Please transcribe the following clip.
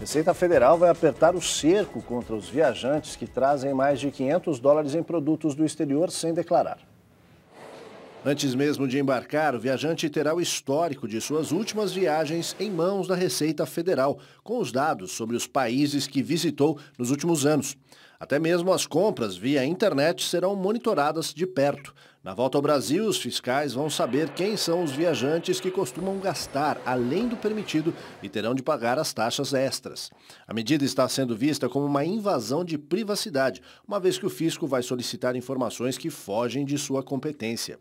Receita Federal vai apertar o cerco contra os viajantes que trazem mais de 500 dólares em produtos do exterior sem declarar. Antes mesmo de embarcar, o viajante terá o histórico de suas últimas viagens em mãos da Receita Federal, com os dados sobre os países que visitou nos últimos anos. Até mesmo as compras via internet serão monitoradas de perto. Na volta ao Brasil, os fiscais vão saber quem são os viajantes que costumam gastar além do permitido e terão de pagar as taxas extras. A medida está sendo vista como uma invasão de privacidade, uma vez que o fisco vai solicitar informações que fogem de sua competência.